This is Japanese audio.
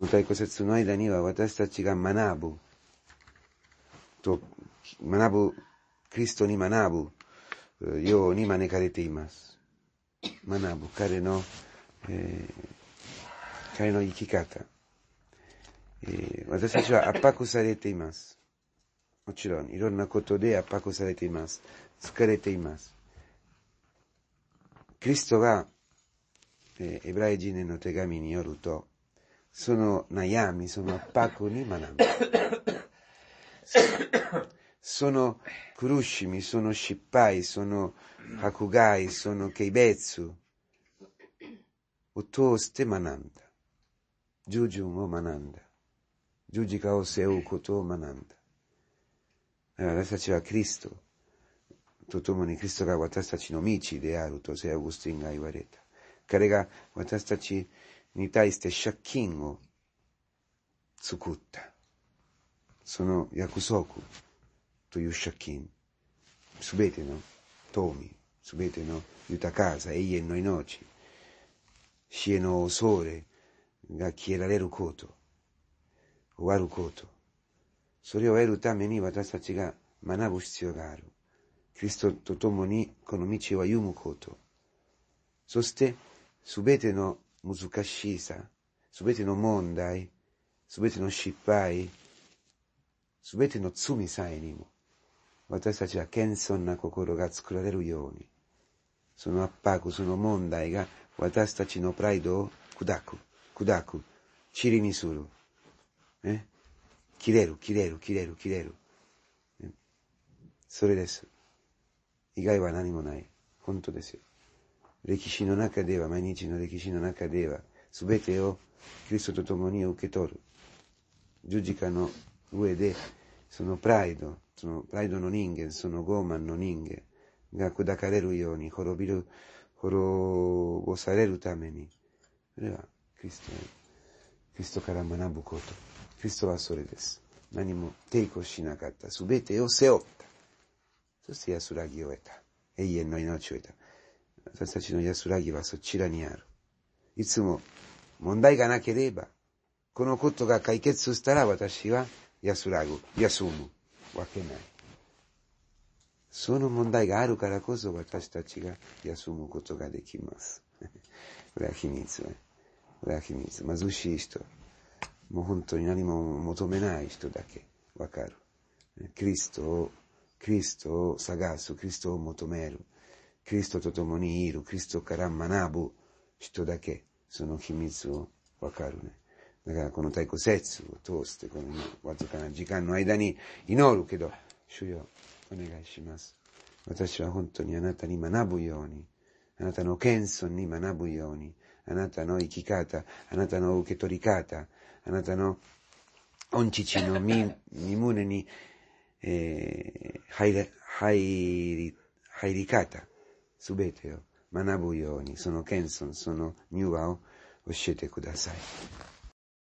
具体骨折の間には私たちが学ぶと、学ぶ、クリストに学ぶように招かれています。学ぶ、彼の、えー、彼の生き方、えー、私たちは圧迫されています。もちろん、いろんなことで圧迫されています。疲れています。クリストが、えー、エブライ人への手紙によると、sono Nayami, sono Appakuni Manami. Sono Kurushimi, sono Shippai, sono Hakugai, sono Keibetsu. Utoste Mananda. Jujumo Mananda. Jujikao Oseu Koto Mananda. Allora faceva Cristo. Totomoni Cristo che guatastaci nomici de Aruto, se Agustin Gaivareta. Carega guatastaci に対して借金を作った。その約束という借金、すべての富、すべての豊かさ、永遠の命、死への恐れが消えられること、終わること、それを得るために私たちが学ぶ必要がある。キリストと共にこの道を歩むこと。そして、すべての難しいさ、すべての問題、すべての失敗、すべての罪さえにも、私たちは謙遜な心が作られるように、その圧迫、その問題が私たちのプライドを砕く、砕く、塵にする。え、切れる、切れる、切れる、切れる。ね、それです。意外は何もない。本当ですよ。歴史の中では、毎日の歴史の中では、すべてをキリストと共に受け取る。十字架の上で、そのプライド、そのプライドの人間、その傲慢の人間が砕かれるように、滅びる、滅ぼされるために、それはキリスト、キリストから学ぶこと。キリストはそれです。何も抵抗しなかった。すべてを背負った。そして安らぎを得た。永遠の命を得た。私たちの安らぎはそちらにある。いつも問題がなければ、このことが解決したら私は安らぐ、休むわけない。その問題があるからこそ私たちが休むことができます。これは秘密ね。これは秘密。貧しい人。もう本当に何も求めない人だけわかる。クリストを、クリストを探す、クリストを求める。キリストと共にいる、キリストから学ぶ人だけ、その秘密をわかるね。だからこの太鼓説を通して、このわずかな時間の間に祈るけど、主よ、お願いします。私は本当にあなたに学ぶように、あなたの謙遜に学ぶように、あなたの生き方、あなたの受け取り方、あなたの恩父の身胸に、えー、入り、入り、入り方、すべてを学ぶように、その謙遜、その乳話を教えてください。